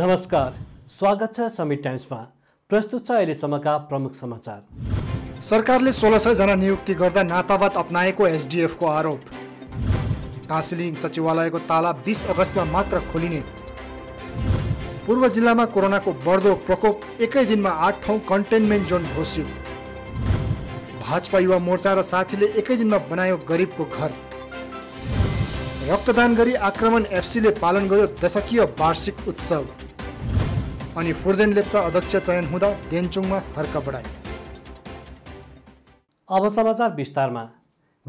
नमस्कार स्वागत छ समिट टाइम्समा प्रस्तुत छ अहिलेसम्मका प्रमुख समाचार सरकारले सोह्र सयजना नियुक्ति गर्दा नातावाद अप्नाएको एसडिएफको आरोप टाँसिलिङ सचिवालयको ताला बिस अगस्तमा मात्र खोलिने पूर्व जिल्लामा कोरोनाको बढ्दो प्रकोप एकै दिनमा आठ ठाउँ कन्टेन्मेन्ट जोन घोषित भाजपा युवा मोर्चा र साथीले एकै दिनमा बनायो गरिबको घर रक्तदान गरी आक्रमण एफसीले पालन गर्यो दशकीय वार्षिक उत्सव अनि फुर्देन लेप्चा अध्यक्ष चयन हुँदा देनचुङमा हर्क बढाए अब समाचार विस्तारमा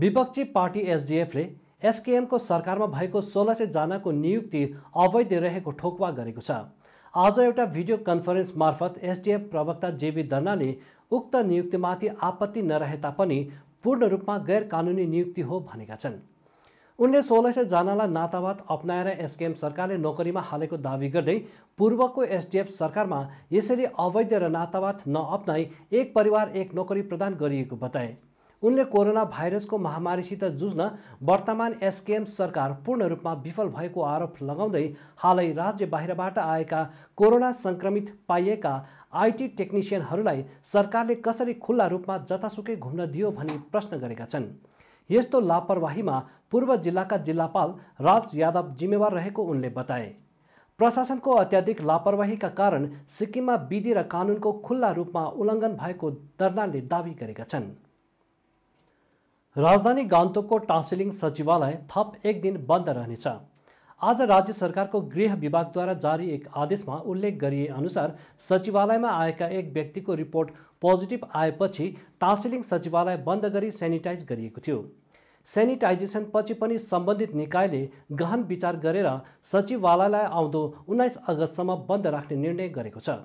विपक्षी पार्टी एसडिएफले एसकेएमको सरकारमा भएको सोह्र सयजनाको नियुक्ति अवैध रहेको ठोकुवा गरेको छ आज एउटा भिडियो कन्फरेन्स मार्फत एसडिएफ प्रवक्ता जेबी दर्नाले उक्त नियुक्तिमाथि आपत्ति नरहे तापनि पूर्ण रूपमा गैर कानुनी नियुक्ति हो भनेका छन् उनले सोह्र सयजनालाई नातावाद अप्नाएर एसकेएम सरकारले नोकरीमा हालेको दावी गर्दै पूर्वको एसडिएफ सरकारमा यसरी अवैध र नातावाद नअप्नाई एक परिवार एक नोकरी प्रदान गरिएको बताए उनले कोरोना भाइरसको महामारीसित जुझ्न वर्तमान एसकेएम सरकार पूर्ण रूपमा विफल भएको आरोप लगाउँदै हालै राज्य बाहिरबाट आएका कोरोना सङ्क्रमित पाइएका आइटी टेक्निसियनहरूलाई सरकारले कसरी खुल्ला रूपमा जतासुकै घुम्न दियो भनी प्रश्न गरेका छन् यस्तो लापरवाहीमा पूर्व जिल्लाका जिल्लापाल राज यादव जिम्मेवार रहेको उनले बताए प्रशासनको अत्याधिक लापरवाहीका कारण सिक्किममा विधि र कानुनको खुल्ला रूपमा उल्लङ्घन भएको दर्नाले दावी गरेका छन् राजधानी गान्तोकको टासिलिङ सचिवालय थप एक दिन बन्द रहनेछ आज राज्य सरकारको गृह विभागद्वारा जारी एक आदेशमा उल्लेख गरिएअनुसार सचिवालयमा आएका एक व्यक्तिको रिपोर्ट पोजिटिभ आएपछि टासिलिङ सचिवालय बन्द गरी सेनिटाइज गरिएको थियो सेनिटाइजेसनपछि पनि सम्बन्धित निकायले गहन विचार गरेर सचिवालयलाई आउँदो उन्नाइस अगस्तसम्म बन्द राख्ने निर्णय गरेको छ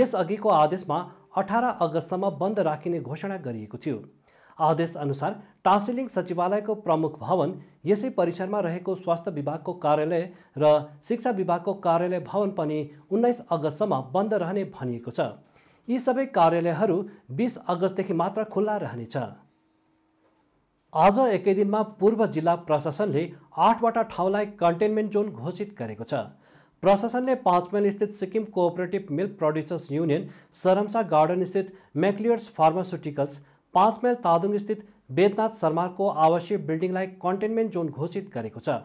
यसअघिको आदेशमा अठार अगस्तसम्म बन्द राखिने घोषणा गरिएको थियो आदेश अनुसार टासिलिङ सचिवालयको प्रमुख भवन यसै परिसरमा रहेको स्वास्थ्य विभागको कार्यालय र शिक्षा विभागको कार्यालय भवन पनि उन्नाइस अगस्तसम्म बन्द रहने भनिएको छ यी सबै कार्यालयहरू बिस अगस्तदेखि मात्र खुल्ला रहनेछ आज एकै दिनमा पूर्व जिल्ला प्रशासनले आठवटा ठाउँलाई कन्टेन्मेन्ट जोन घोषित गरेको छ प्रशासनले पाँच माइल स्थित Sikkim cooperative milk producers union Sarmasa गार्डनस्थित मेक्लियर्स फार्मास्युटिकल्स पाँच माइल स्थित वेदनाथ शर्माको आवासीय बिल्डिङलाई कन्टेन्मेन्ट जोन घोषित गरेको छ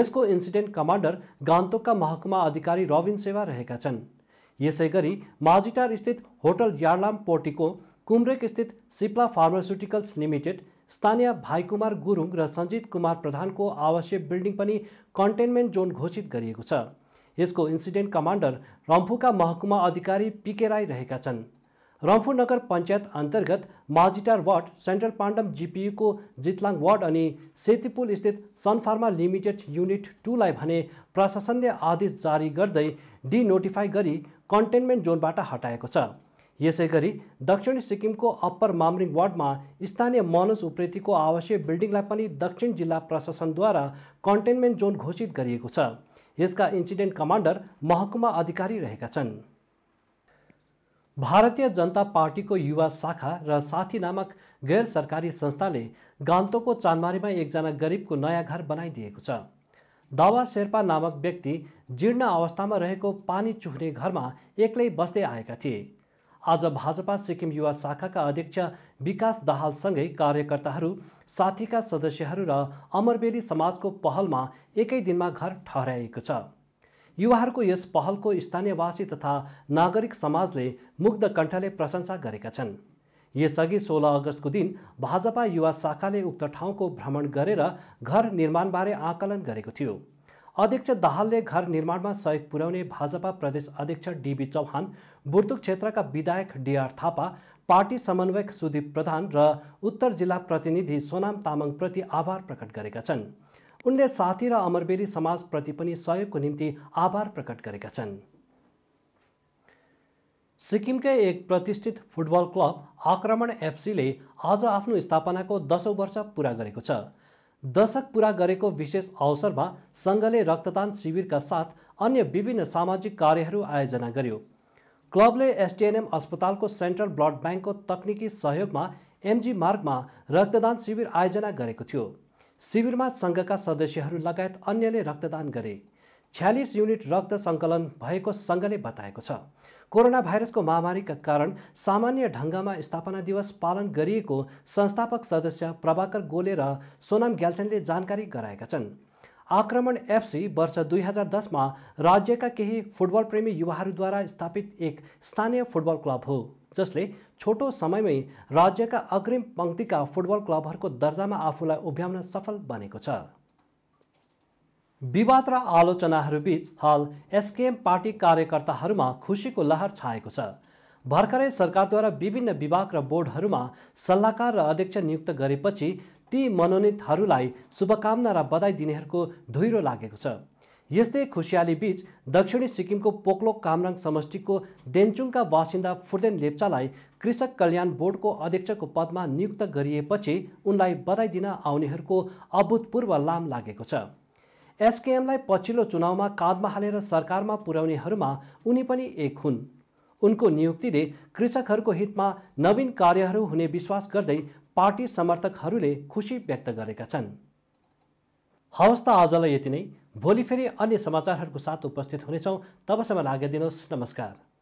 यसको इन्सिडेन्ट कमान्डर गान्तोकका महकुमा अधिकारी रविन सेवा रहेका छन् यसै गरी माझिटार स्थित होटल यार्लाम पोर्टिको स्थित सिप्ला फार्मास्युटिकल्स लिमिटेड स्थानीय भाइकुमार गुरुङ र सञ्जित कुमार प्रधानको आवासीय बिल्डिङ पनि कन्टेन्मेन्ट जोन घोषित गरिएको छ यसको इन्सिडेन्ट कमान्डर रम्फूका महकुमा अधिकारी पिके राई रहेका छन् रम्फू नगर पञ्चायत अन्तर्गत माजिटार वार्ड सेन्ट्रल पाण्डम जिपियुको जितलाङ वार्ड अनि सेतीपुल स्थित सनफार्मा लिमिटेड युनिट टूलाई भने प्रशासनले आदेश जारी गर्दै डिनोटिफाई गरी कन्टेन्मेन्ट जोनबाट हटाएको छ यसै गरी दक्षिण सिक्किमको अप्पर मामरिङ वार्डमा स्थानीय मनोज उप्रेतीको आवासीय बिल्डिङलाई पनि दक्षिण जिल्ला प्रशासनद्वारा कन्टेन्मेन्ट जोन घोषित गरिएको छ यसका इन्सिडेन्ट कमान्डर महकुमा अधिकारी रहेका छन् भारतीय जनता पार्टीको युवा शाखा र साथी नामक गैर सरकारी संस्थाले गान्तोकको चानमारीमा एकजना गरिबको नयाँ घर बनाइदिएको छ दावा शेर्पा नामक व्यक्ति जीर्ण अवस्थामा रहेको पानी चुह्ने घरमा एक्लै बस्दै आएका थिए आज भाजपा सिक्किम युवा शाखाका अध्यक्ष विकास दाहालसँगै कार्यकर्ताहरू साथीका सदस्यहरू र अमरबेली समाजको पहलमा एकै दिनमा घर ठहराइएको छ युवाहरूको यस पहलको स्थानीयवासी तथा नागरिक समाजले मुग्ध कण्ठले प्रशंसा गरेका छन् यसअघि सोह्र अगस्तको दिन भाजपा युवा शाखाले उक्त ठाउँको भ्रमण गरेर घर निर्माणबारे आकलन गरेको थियो अध्यक्ष दाहालले घर निर्माणमा सहयोग पुर्याउने भाजपा प्रदेश अध्यक्ष डिबी चौहान बुर्तुक क्षेत्रका विधायक डिआर थापा पार्टी समन्वयक सुदीप प्रधान र उत्तर जिल्ला प्रतिनिधि सोनाम तामाङप्रति आभार प्रकट गरेका छन् उनले साथी र अमरबेरी समाजप्रति पनि सहयोगको निम्ति आभार प्रकट गरेका छन् सिक्किमकै एक प्रतिष्ठित फुटबल क्लब आक्रमण एफसीले आज आफ्नो स्थापनाको दसौँ वर्ष पुरा गरेको छ दशक पुरा गरेको विशेष अवसरमा सङ्घले रक्तदान शिविरका साथ अन्य विभिन्न सामाजिक कार्यहरू आयोजना गर्यो क्लबले एसटिएनएम अस्पतालको सेन्ट्रल ब्लड ब्याङ्कको तक्निकी सहयोगमा एमजी मार्गमा रक्तदान शिविर आयोजना गरेको थियो शिविरमा सङ्घका सदस्यहरू लगायत अन्यले रक्तदान गरे छ्यालिस युनिट रक्त सङ्कलन भएको सङ्घले बताएको छ कोरोना भाइरसको महामारीका कारण सामान्य ढङ्गमा स्थापना दिवस पालन गरिएको संस्थापक सदस्य प्रभाकर गोले र सोनाम ग्याल्छनले जानकारी गराएका छन् आक्रमण एफसी वर्ष दुई हजार दसमा राज्यका केही फुटबल प्रेमी युवाहरूद्वारा स्थापित एक स्थानीय फुटबल क्लब हो जसले छोटो समयमै राज्यका अग्रिम पङ्क्तिका फुटबल क्लबहरूको दर्जामा आफूलाई उभ्याउन सफल बनेको छ विवाद र आलोचनाहरूबीच हाल एसकेएम पार्टी कार्यकर्ताहरूमा खुसीको लहर छाएको छ भर्खरै सरकारद्वारा विभिन्न विभाग र बोर्डहरूमा सल्लाहकार र अध्यक्ष नियुक्त गरेपछि ती मनोनितहरूलाई शुभकामना र बधाई दिनेहरूको धुइरो लागेको छ यस्तै खुसियाली बीच दक्षिणी सिक्किमको पोक्लोक कामराङ समष्टिको देन्चुङका बासिन्दा फुर्देन लेप्चालाई कृषक कल्याण बोर्डको अध्यक्षको पदमा नियुक्त गरिएपछि उनलाई बधाई दिन आउनेहरूको अभूतपूर्व लाम लागेको छ एसकेएमलाई पछिल्लो चुनावमा काँधमा हालेर सरकारमा पुर्याउनेहरूमा उनी पनि एक हुन् उनको नियुक्तिले कृषकहरूको हितमा नवीन कार्यहरू हुने विश्वास गर्दै पार्टी समर्थकहरूले खुसी व्यक्त गरेका छन् हवस् त आजलाई यति नै भोलि फेरि अन्य समाचारहरूको साथ उपस्थित हुनेछौँ तबसम्म लाग्य नमस्कार